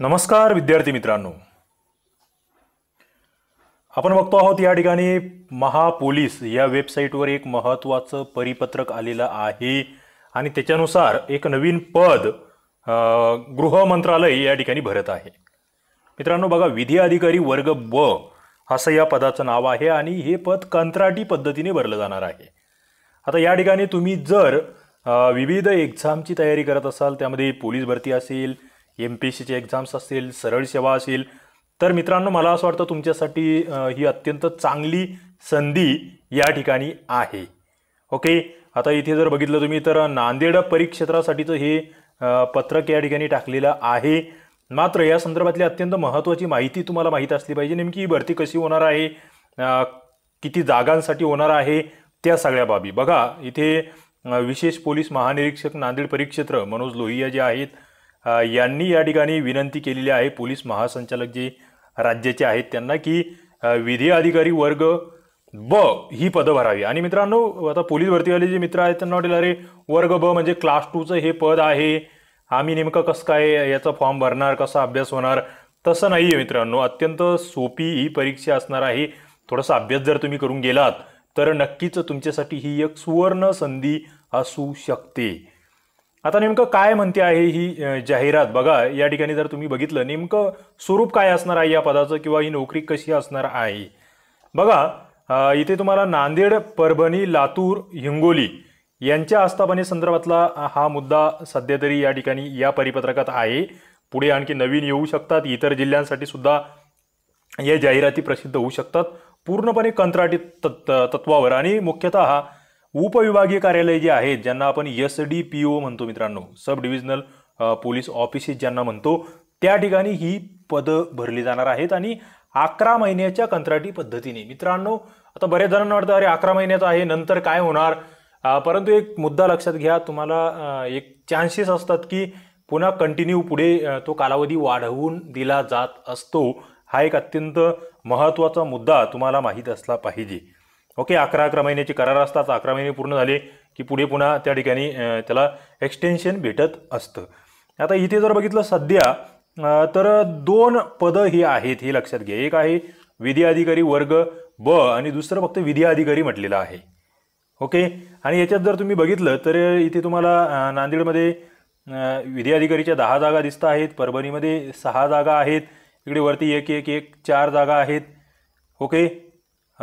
नमस्कार विद्यार्थी मित्रांनो आपण बघतो आहोत या ठिकाणी महापोलीस या वेबसाईटवर एक महत्त्वाचं परिपत्रक आलेलं आहे आणि त्याच्यानुसार एक नवीन पद गृह मंत्रालय या ठिकाणी भरत आहे मित्रांनो बघा विधी अधिकारी वर्ग ब असं या पदाचं नाव आहे आणि हे पद कंत्राटी पद्धतीने भरलं जाणार आहे आता या ठिकाणी तुम्ही जर विविध एक्झामची तयारी करत असाल त्यामध्ये पोलीस भरती असेल एम पी एस सीचे एक्झाम्स असतील सरळ सेवा असेल तर मित्रांनो मला असं वाटतं तुमच्यासाठी ही अत्यंत चांगली संधी या ठिकाणी आहे ओके आता इथे जर बघितलं तुम्ही तर नांदेड परिक्षेत्रासाठीचं हे पत्रक या ठिकाणी टाकलेलं आहे मात्र या संदर्भातली अत्यंत महत्त्वाची माहिती तुम्हाला माहीत असली पाहिजे नेमकी ही भरती कशी होणार आहे किती जागांसाठी होणार आहे त्या सगळ्या बाबी बघा इथे विशेष पोलीस महानिरीक्षक नांदेड परिक्षेत्र मनोज लोहिया जे आहेत यांनी या ठिकाणी विनंती केलेली आहे पोलीस महासंचालक जे राज्याचे आहेत त्यांना की विधी अधिकारी वर्ग ब ही पदं भरावी आणि मित्रांनो आता पोलीस भरतीवाले जे मित्र आहेत त्यांना वाटेल अरे वर्ग ब म्हणजे क्लास टूचं हे पद आहे आम्ही नेमकं कसं काय याचा फॉर्म भरणार कसा अभ्यास होणार तसं नाही आहे मित्रांनो अत्यंत सोपी ही परीक्षा असणार आहे थोडासा अभ्यास जर तुम्ही करून गेलात तर नक्कीच तुमच्यासाठी ही एक सुवर्ण संधी असू शकते आता नेमकं काय म्हणते आहे ही जाहिरात बघा या ठिकाणी जर तुम्ही बघितलं नेमकं स्वरूप काय असणार आहे या पदाचं किंवा ही नोकरी कशी असणार आहे बघा इथे तुम्हाला नांदेड परभणी लातूर हिंगोली यांच्या आस्थापने संदर्भातला हा मुद्दा सध्या तरी या ठिकाणी या परिपत्रकात आहे पुढे आणखी नवीन येऊ शकतात इतर जिल्ह्यांसाठी सुद्धा या जाहिराती प्रसिद्ध होऊ शकतात पूर्णपणे कंत्राटी तत्वावर आणि मुख्यतः उपविभागीय कार्यालय जे आहेत ज्यांना आपण एस डी पी ओ म्हणतो मित्रांनो सब डिव्हिजनल पोलीस ऑफिसेस ज्यांना म्हणतो त्या ठिकाणी ही पदं भरली जाणार आहेत आणि अकरा महिन्याच्या कंत्राटी पद्धतीने मित्रांनो आता बऱ्याच जणांना वाटतं अरे अकरा महिन्याचं आहे नंतर काय होणार परंतु एक मुद्दा लक्षात घ्या तुम्हाला एक चान्सेस असतात की पुन्हा कंटिन्यू पुढे तो कालावधी वाढवून दिला जात असतो हा एक अत्यंत महत्त्वाचा मुद्दा तुम्हाला माहीत असला पाहिजे ओके अकरा अकरा महिन्याचे करार असतात अकरा महिने पूर्ण झाले की पुढे पुन्हा त्या ठिकाणी त्याला एक्सटेन्शन भेटत असतं आता इथे जर बघितलं सध्या तर दोन पदं ही आहेत हे लक्षात घ्या एक आहे विधी अधिकारी वर्ग ब आणि दुसरं फक्त विधी अधिकारी म्हटलेलं आहे ओके आणि याच्यात जर तुम्ही बघितलं तर इथे तुम्हाला नांदेडमध्ये विधी अधिकारीच्या दहा जागा दिसत आहेत परभणीमध्ये सहा जागा आहेत इकडे वरती एक एक एक चार जागा आहेत ओके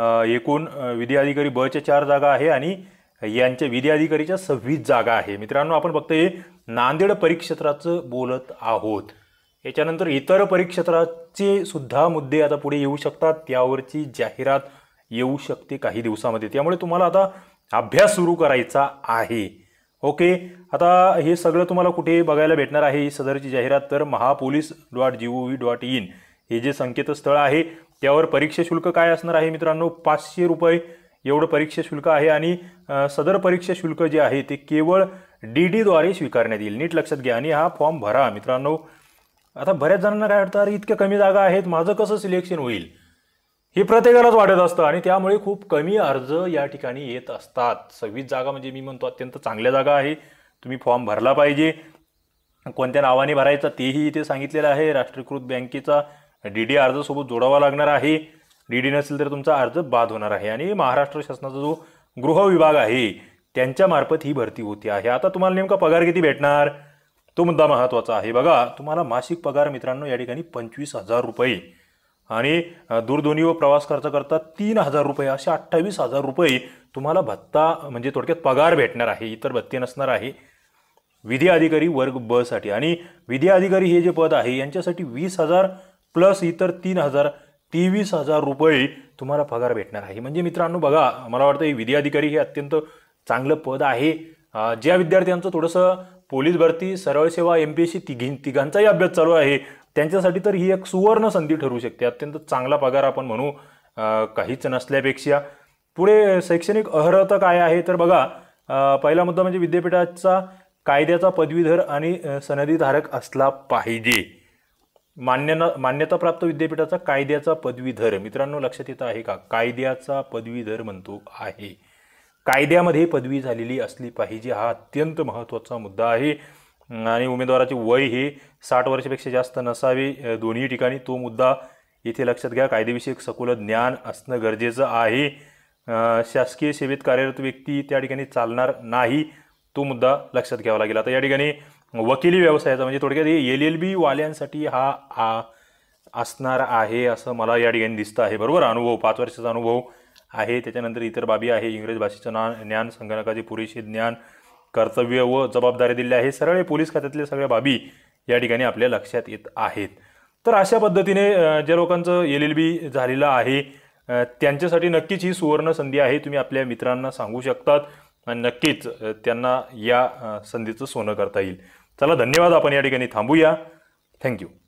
एकूण विधी अधिकारी बच्या चार जागा आहे आणि यांच्या विधी अधिकारीच्या सव्वीस जागा आहे मित्रांनो आपण फक्त हे नांदेड परिक्षेत्राचं बोलत आहोत याच्यानंतर इतर परिक्षेत्राचे सुद्धा मुद्दे आता पुढे येऊ शकतात त्यावरची जाहिरात येऊ शकते काही दिवसामध्ये त्यामुळे तुम्हाला आता अभ्यास सुरू करायचा आहे ओके आता हे सगळं तुम्हाला कुठे बघायला भेटणार आहे सदरची जाहिरात तर महापोलीस dot G O V dot in हे जे संकेतस्थळ आहे त्यावर परीक्षा शुल्क काय असणार आहे मित्रांनो पाचशे रुपये एवढं परीक्षा शुल्क आहे आणि सदर परीक्षा शुल्क जे आहे ते केवळ डी डीद्वारे स्वीकारण्यात येईल नीट लक्षात घ्या आणि हा फॉर्म भरा मित्रांनो आता बऱ्याच जणांना काय वाटतं अरे इतक्या कमी जागा आहेत माझं कसं सिलेक्शन होईल हे प्रत्येकालाच वाटत असतं आणि त्यामुळे खूप कमी अर्ज या ठिकाणी येत असतात सव्वीस जागा म्हणजे मी म्हणतो अत्यंत चांगल्या जागा आहे तुम्ही फॉर्म भरला पाहिजे कोणत्या नावाने भरायचा तेही इथे सांगितलेलं आहे राष्ट्रीयकृत बँकेचा डीडी अर्जासोबत जोडावा लागणार आहे डीडी नसेल तर तुमचा अर्ज बाद होणार आहे आणि महाराष्ट्र शासनाचा जो गृह विभाग आहे त्यांच्यामार्फत ही भरती होती आहे आता तुम्हाला नेमका पगार किती भेटणार तो मुद्दा महत्त्वाचा आहे बघा तुम्हाला मासिक पगार मित्रांनो या ठिकाणी पंचवीस हजार रुपये आणि दूरध्वनी व प्रवास खर्च करता तीन हजार रुपये असे अठ्ठावीस हजार रुपये तुम्हाला भत्ता म्हणजे थोडक्यात पगार भेटणार आहे इतर भत्ते नसणार आहे विधी अधिकारी वर्ग बसाठी आणि विधी अधिकारी हे जे पद आहे यांच्यासाठी वीस हजार प्लस इतर तीन हजार तेवीस हजार रुपये तुम्हाला पगार भेटणार आहे म्हणजे मित्रांनो बघा मला वाटतं हे विधी अधिकारी हे अत्यंत चांगलं पद आहे ज्या विद्यार्थ्यांचं थोडंसं पोलीस भरती सरळ सेवा एम पी एस सी तिघी तिघांचाही अभ्यास चालू आहे त्यांच्यासाठी तर ही एक सुवर्ण संधी ठरू शकते अत्यंत चांगला पगार आपण म्हणू काहीच नसल्यापेक्षा पुढे शैक्षणिक अर्हता काय आहे तर बघा पहिला मुद्दा म्हणजे विद्यापीठाचा कायद्याचा पदवीधर आणि सनदीधारक असला पाहिजे मान्य मान्यताप्राप्त विद्यापीठाचा कायद्याचा पदवीधर मित्रांनो लक्षात येतं आहे का कायद्याचा पदवीधर म्हणतो आहे कायद्यामध्ये पदवी झालेली असली पाहिजे हा अत्यंत महत्त्वाचा मुद्दा आहे आणि उमेदवाराचे वय हे साठ वर्षापेक्षा जास्त नसावे दोन्ही ठिकाणी तो मुद्दा इथे लक्षात घ्या कायदेविषयक सखोल ज्ञान असणं गरजेचं आहे शासकीय सेवेत कार्यरत व्यक्ती त्या ठिकाणी चालणार नाही तो मुद्दा लक्षात घ्यावा लागेल आता या ठिकाणी वकिली व्यवसायाचा म्हणजे थोडक्यात एल एल बी वाल्यांसाठी हा आ असणार आहे असं मला या ठिकाणी दिसतं आहे बरोबर अनुभव पाच वर्षाचा अनुभव आहे त्याच्यानंतर इतर बाबी आहे इंग्रज भाषेचं ना ज्ञान संगणकाचे पुरेसे ज्ञान कर्तव्य व जबाबदारी दिली आहे सरळ पोलीस खात्यातल्या सगळ्या बाबी या ठिकाणी आपल्या लक्षात येत आहेत तर अशा पद्धतीने ज्या लोकांचं एल एल बी झालेलं आहे त्यांच्यासाठी नक्कीच ही सुवर्ण संधी आहे तुम्ही आपल्या मित्रांना सांगू शकतात आणि नक्कीच त्यांना या संधीचं सोनं करता येईल चला धन्यवाद आपण या ठिकाणी थांबूया थँक्यू